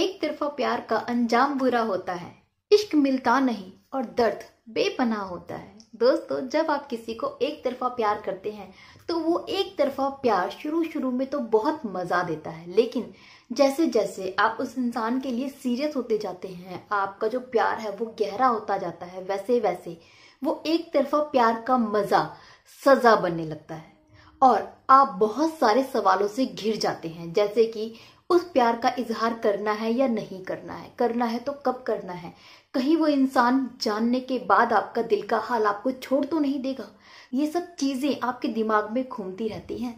एक तरफा प्यार का अंजाम बुरा होता है इश्क मिलता नहीं और दर्द बेपनाह होता है दोस्तों जब आप किसी को एक तरफा प्यार करते हैं तो वो एक तरफा प्यार शुरू शुरू में तो बहुत मज़ा देता है लेकिन जैसे जैसे आप उस इंसान के लिए सीरियस होते जाते हैं आपका जो प्यार है वो गहरा होता जाता है वैसे वैसे वो एक तरफा प्यार का मज़ा सज़ा बनने लगता है और आप बहुत सारे सवालों से घिर जाते हैं जैसे कि उस प्यार का इजहार करना है या नहीं करना है करना है तो कब करना है कहीं वो इंसान जानने के बाद आपका दिल का हाल आपको छोड़ तो नहीं देगा ये सब चीज़ें आपके दिमाग में घूमती रहती हैं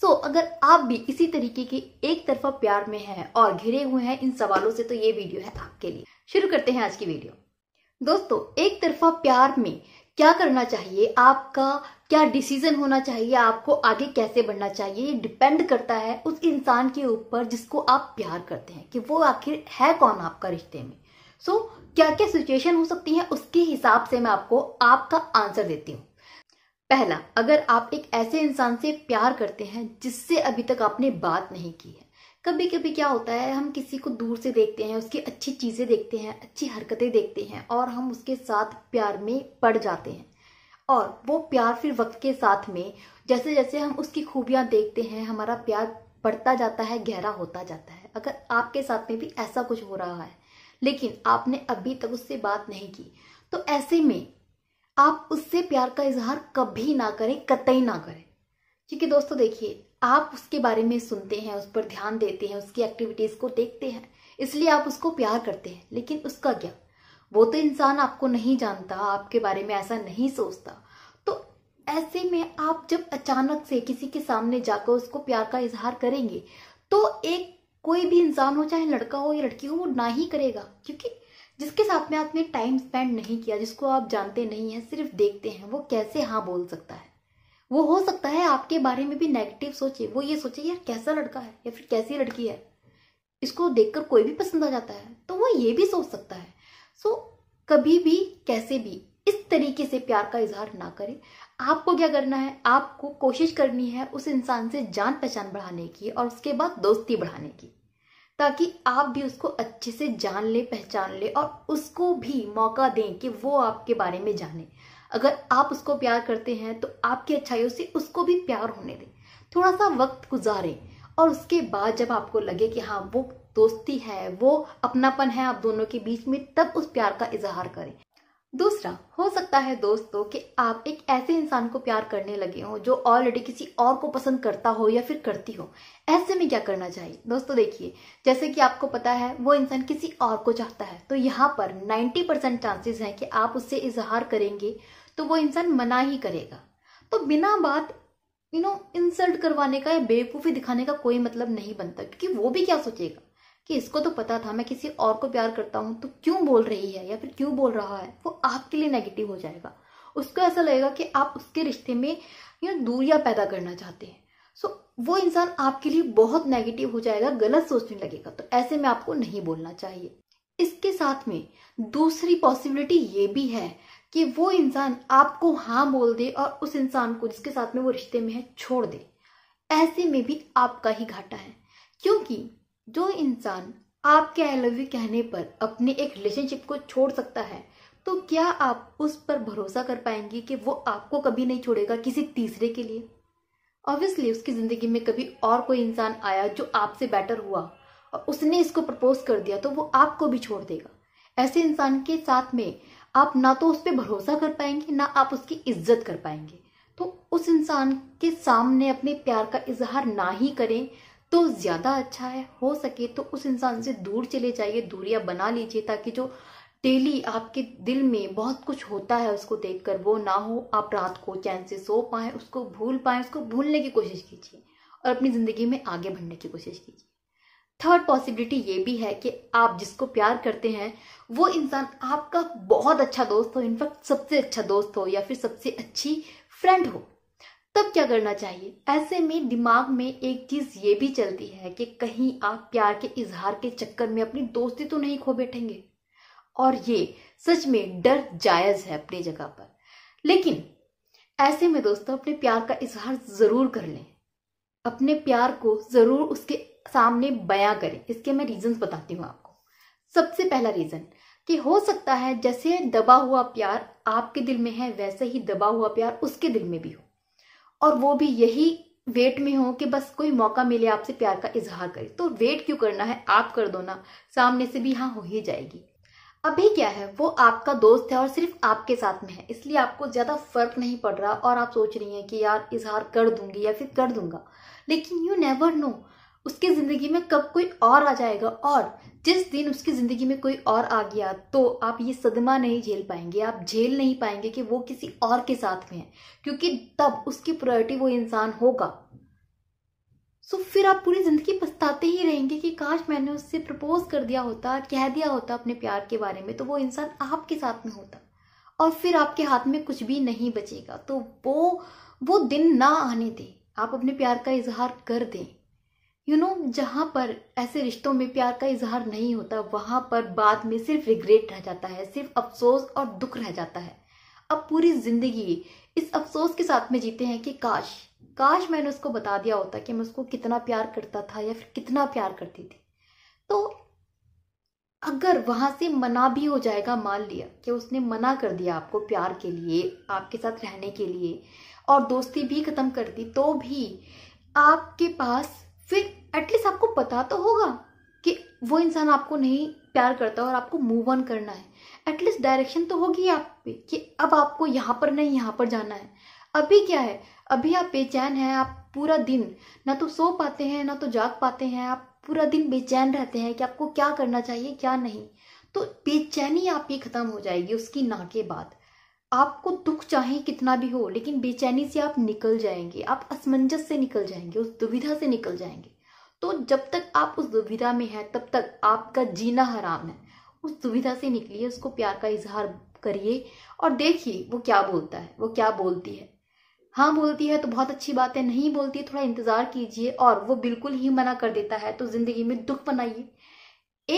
सो so, अगर आप भी इसी तरीके के एक तरफा प्यार में हैं और घिरे हुए हैं इन सवालों से तो ये वीडियो है आपके लिए शुरू करते हैं आज की वीडियो दोस्तों एक तरफा प्यार में क्या करना चाहिए आपका क्या डिसीजन होना चाहिए आपको आगे कैसे बढ़ना चाहिए ये डिपेंड करता है उस इंसान के ऊपर जिसको आप प्यार करते हैं कि वो आखिर है कौन आपका रिश्ते में सो so, क्या क्या सिचुएशन हो सकती है उसके हिसाब से मैं आपको आपका आंसर देती हूँ पहला अगर आप एक ऐसे इंसान से प्यार करते हैं जिससे अभी तक आपने बात नहीं की है कभी कभी क्या होता है हम किसी को दूर से देखते हैं उसकी अच्छी चीज़ें देखते हैं अच्छी हरकतें देखते हैं और हम उसके साथ प्यार में पड़ जाते हैं और वो प्यार फिर वक्त के साथ में जैसे जैसे हम उसकी खूबियाँ देखते हैं हमारा प्यार बढ़ता जाता है गहरा होता जाता है अगर आपके साथ में भी ऐसा कुछ हो रहा है लेकिन आपने अभी तक उससे बात नहीं की तो ऐसे में आप उससे प्यार का इजहार कभी ना करें कतई ना करें ठीक है दोस्तों देखिए आप उसके बारे में सुनते हैं उस पर ध्यान देते हैं उसकी एक्टिविटीज़ को देखते हैं इसलिए आप उसको प्यार करते हैं लेकिन उसका क्या वो तो इंसान आपको नहीं जानता आपके बारे में ऐसा नहीं सोचता तो ऐसे में आप जब अचानक से किसी के सामने जाकर उसको प्यार का इजहार करेंगे तो एक कोई भी इंसान हो चाहे लड़का हो या लड़की हो वो ना ही करेगा क्योंकि जिसके साथ में आपने टाइम स्पेंड नहीं किया जिसको आप जानते नहीं हैं सिर्फ देखते हैं वो कैसे हाँ बोल सकता है वो हो सकता है आपके बारे में भी नेगेटिव सोचे वो ये सोचे यार कैसा लड़का है या फिर कैसी लड़की है इसको देखकर कोई भी पसंद आ जाता है तो वो ये भी सोच सकता है सो so, कभी भी कैसे भी इस तरीके से प्यार का इजहार ना करें आपको क्या करना है आपको कोशिश करनी है उस इंसान से जान पहचान बढ़ाने की और उसके बाद दोस्ती बढ़ाने की ताकि आप भी उसको अच्छे से जान ले पहचान ले और उसको भी मौका दें कि वो आपके बारे में जाने अगर आप उसको प्यार करते हैं तो आपकी अच्छाइयों से उसको भी प्यार होने दें थोड़ा सा वक्त गुजारें और उसके बाद जब आपको लगे कि हाँ वो दोस्ती है वो अपनापन है आप दोनों के बीच में तब उस प्यार का इजहार करें दूसरा हो सकता है दोस्तों कि आप एक ऐसे इंसान को प्यार करने लगे हो जो ऑलरेडी किसी और को पसंद करता हो या फिर करती हो ऐसे में क्या करना चाहिए दोस्तों देखिए जैसे कि आपको पता है वो इंसान किसी और को चाहता है तो यहाँ पर 90 परसेंट चांसेस हैं कि आप उससे इजहार करेंगे तो वो इंसान मना ही करेगा तो बिना बात यू नो इंसल्ट करवाने का या बेवकूफ़ी दिखाने का कोई मतलब नहीं बनता क्योंकि वो भी क्या सोचेगा कि इसको तो पता था मैं किसी और को प्यार करता हूँ तो क्यों बोल रही है या फिर क्यों बोल रहा है वो आपके लिए नेगेटिव हो जाएगा उसको ऐसा लगेगा कि आप उसके रिश्ते में यू नो दूरिया पैदा करना चाहते हैं सो so, वो इंसान आपके लिए बहुत नेगेटिव हो जाएगा गलत सोचने लगेगा तो ऐसे में आपको नहीं बोलना चाहिए इसके साथ में दूसरी पॉसिबिलिटी ये भी है कि वो इंसान आपको हाँ बोल दे और उस इंसान को जिसके साथ में वो रिश्ते में है छोड़ दे ऐसे में भी आपका ही घाटा है क्योंकि जो इंसान आपके आई लव यू कहने पर अपने एक रिलेशनशिप को छोड़ सकता है तो क्या आप उस पर भरोसा कर पाएंगे कि वो आपको कभी नहीं छोड़ेगा किसी तीसरे के लिए ऑब्वियसली उसकी ज़िंदगी में कभी और कोई इंसान आया जो आपसे बेटर हुआ और उसने इसको प्रपोज कर दिया तो वो आपको भी छोड़ देगा ऐसे इंसान के साथ में आप ना तो उस पर भरोसा कर पाएंगे ना आप उसकी इज्जत कर पाएंगे तो उस इंसान के सामने अपने प्यार का इजहार ना ही करें तो ज़्यादा अच्छा है हो सके तो उस इंसान से दूर चले जाइए दूरियाँ बना लीजिए ताकि जो डेली आपके दिल में बहुत कुछ होता है उसको देखकर वो ना हो आप रात को चैन से सो पाएँ उसको भूल पाएँ उसको भूलने की कोशिश कीजिए और अपनी ज़िंदगी में आगे बढ़ने की कोशिश कीजिए थर्ड पॉसिबिलिटी ये भी है कि आप जिसको प्यार करते हैं वो इंसान आपका बहुत अच्छा दोस्त हो इनफैक्ट सबसे अच्छा दोस्त हो या फिर सबसे अच्छी फ्रेंड हो तब क्या करना चाहिए ऐसे में दिमाग में एक चीज ये भी चलती है कि कहीं आप प्यार के इजहार के चक्कर में अपनी दोस्ती तो नहीं खो बैठेंगे और ये सच में डर जायज है अपनी जगह पर लेकिन ऐसे में दोस्तों अपने प्यार का इजहार जरूर कर लें अपने प्यार को जरूर उसके सामने बयां करें इसके मैं रीजंस बताती हूँ आपको सबसे पहला रीजन कि हो सकता है जैसे दबा हुआ प्यार आपके दिल में है वैसे ही दबा हुआ प्यार उसके दिल में भी हो और वो भी यही वेट में हो कि बस कोई मौका मिले आपसे प्यार का इजहार करे तो वेट क्यों करना है आप कर दो ना सामने से भी हाँ हो ही जाएगी अभी क्या है वो आपका दोस्त है और सिर्फ आपके साथ में है इसलिए आपको ज्यादा फर्क नहीं पड़ रहा और आप सोच रही हैं कि यार इजहार कर दूंगी या फिर कर दूंगा लेकिन यू नेवर नो उसकी ज़िंदगी में कब कोई और आ जाएगा और जिस दिन उसकी ज़िंदगी में कोई और आ गया तो आप ये सदमा नहीं झेल पाएंगे आप झेल नहीं पाएंगे कि वो किसी और के साथ में है क्योंकि तब उसकी प्रायोरिटी वो इंसान होगा सो so, फिर आप पूरी ज़िंदगी पछताते ही रहेंगे कि काश मैंने उससे प्रपोज कर दिया होता कह दिया होता अपने प्यार के बारे में तो वो इंसान आपके साथ में होता और फिर आपके हाथ में कुछ भी नहीं बचेगा तो वो वो दिन ना आने दें आप अपने प्यार का इजहार कर दें यू you नो know, जहाँ पर ऐसे रिश्तों में प्यार का इजहार नहीं होता वहाँ पर बाद में सिर्फ रिग्रेट रह जाता है सिर्फ अफसोस और दुख रह जाता है अब पूरी जिंदगी इस अफसोस के साथ में जीते हैं कि काश काश मैंने उसको बता दिया होता कि मैं उसको कितना प्यार करता था या फिर कितना प्यार करती थी तो अगर वहाँ से मना भी हो जाएगा मान लिया कि उसने मना कर दिया आपको प्यार के लिए आपके साथ रहने के लिए और दोस्ती भी ख़त्म कर दी तो भी आपके पास फिर एटलीस्ट आपको पता तो होगा कि वो इंसान आपको नहीं प्यार करता और आपको मूव ऑन करना है एटलीस्ट डायरेक्शन तो होगी आप पे कि अब आपको यहाँ पर नहीं यहाँ पर जाना है अभी क्या है अभी आप बेचैन हैं आप पूरा दिन ना तो सो पाते हैं ना तो जाग पाते हैं आप पूरा दिन बेचैन रहते हैं कि आपको क्या करना चाहिए क्या नहीं तो बेचैनी आपकी ख़त्म हो जाएगी उसकी ना के बाद आपको दुख चाहे कितना भी हो लेकिन बेचैनी से आप निकल जाएंगे आप असमंजस से निकल जाएंगे उस दुविधा से निकल जाएंगे तो जब तक आप उस दुविधा में हैं तब तक आपका जीना हराम है उस दुविधा से निकलिए उसको प्यार का इजहार करिए और देखिए वो क्या बोलता है वो क्या बोलती है हाँ बोलती है तो बहुत अच्छी बात है नहीं बोलती है थोड़ा इंतज़ार कीजिए और वो बिल्कुल ही मना कर देता है तो ज़िंदगी में दुख बनाइए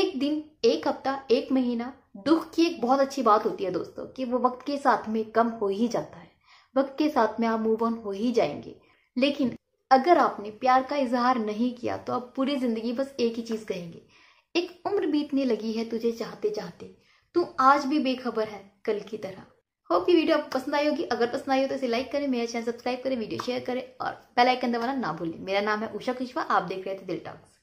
एक दिन एक हफ्ता एक महीना दुख की एक बहुत अच्छी बात होती है दोस्तों कि वो वक्त के साथ में कम हो ही जाता है वक्त के साथ में आप मूव ऑन हो ही जाएंगे लेकिन अगर आपने प्यार का इजहार नहीं किया तो आप पूरी जिंदगी बस एक ही चीज कहेंगे एक उम्र बीतने लगी है तुझे चाहते चाहते तू आज भी बेखबर है कल की तरह होप ये वीडियो आपको पसंद आई होगी अगर पसंद आई हो तो इसे लाइक करें मेरा चैनल सब्सक्राइब करें वीडियो शेयर करें और बेल आइकन दबाना ना भूलें मेरा नाम है उषा कुशवा आप देख रहे थे दिल टॉक्स